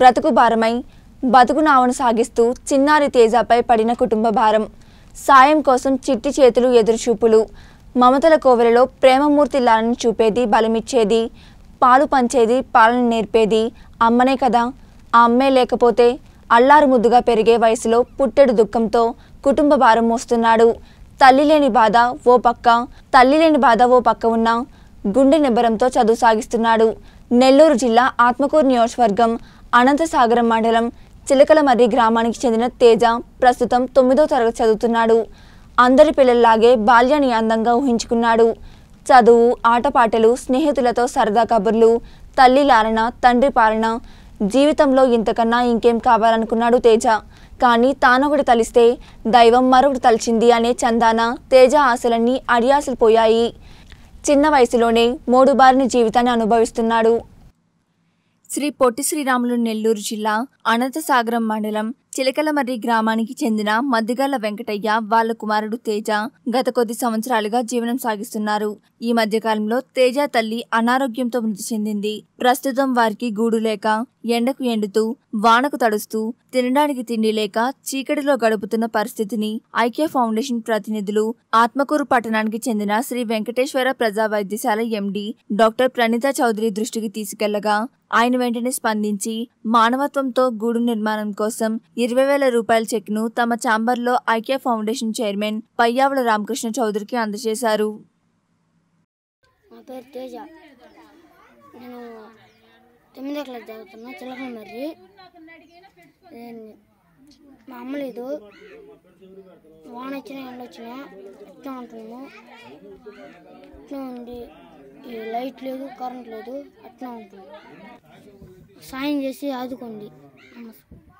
బ్రతుకు భారమై బతుకు నావను సాగిస్తూ చిన్నారి తేజాపై పడిన కుటుంబ భారం సాయం కోసం చిట్టి చేతులు ఎదురుచూపులు మమతల కోవెలలో ప్రేమమూర్తిలాలను చూపేది బలమిచ్చేది పాలు పంచేది పాలను నేర్పేది అమ్మనే కదా ఆ అమ్మే లేకపోతే అల్లారు ముద్దుగా పెరిగే వయసులో పుట్టెడు దుఃఖంతో కుటుంబ భారం మోస్తున్నాడు తల్లి లేని బాధ ఓ పక్క తల్లి లేని బాధ ఓ పక్క ఉన్న గుండె నిబ్బరంతో చదువు సాగిస్తున్నాడు నెల్లూరు జిల్లా ఆత్మకూరు నియోజకవర్గం అనంతసాగరం మండలం చిలకలమర్రి గ్రామానికి చెందిన తేజ ప్రస్తుతం తొమ్మిదో తరగతి చదువుతున్నాడు అందరి పిల్లల్లాగే బాల్యాన్ని అందంగా ఊహించుకున్నాడు చదువు ఆటపాటలు స్నేహితులతో సరదా కబుర్లు తల్లి లాలన తండ్రి పాలన జీవితంలో ఇంతకన్నా ఇంకేం కావాలనుకున్నాడు తేజ కానీ తానొకటి తలిస్తే దైవం మరొకటి తలిచింది అనే చందాన తేజ ఆశలన్నీ అడియాసలు పోయాయి చిన్న వయసులోనే మూడు బారిన జీవితాన్ని అనుభవిస్తున్నాడు శ్రీ పొట్టి శ్రీరాములు నెల్లూరు జిల్లా అనంతసాగరం మండలం చిలకలమర్రి గ్రామానికి చెందిన మద్దిగల్ల వెంకటయ్య వాళ్ల కుమారుడు తేజ గత కొద్ది సంవత్సరాలుగా జీవనం సాగిస్తున్నారు ఈ మధ్యకాలంలో తేజ తల్లి అనారోగ్యంతో మృతి చెందింది ప్రస్తుతం వారికి గూడు లేక ఎండకు ఎండుతూ వానకు తడుస్తూ తినడానికి తిండి లేక చీకటిలో గడుపుతున్న పరిస్థితిని ఐక్య ఫౌండేషన్ ప్రతినిధులు ఆత్మకూరు పట్టణానికి చెందిన శ్రీ వెంకటేశ్వర ప్రజా వైద్యశాల ఎండి డాక్టర్ ప్రణీత చౌదరి దృష్టికి తీసుకెళ్లగా ఆయన వెంటనే స్పందించి మానవత్వంతో గూడు నిర్మాణం కోసం ఇరవై వేల రూపాయల చెక్ను తమ ఛాంబర్లో ఐక్య ఫౌండేషన్ చైర్మన్ పయ్యావుల రామకృష్ణ చౌదరికి అందజేశారు నేను తొమ్మిదో క్లాస్ చదువుతున్నా చిలకల మర్రి మా అమ్మ లేదు వాన వచ్చిన ఎండ వచ్చిన ఇట్లా ఉంటున్నాము ఇట్లా ఉండి ఈ లైట్ లేదు కరెంట్ లేదు అట్లా ఉంటుంది సాయం చేసి ఆదుకోండి నమస్కారం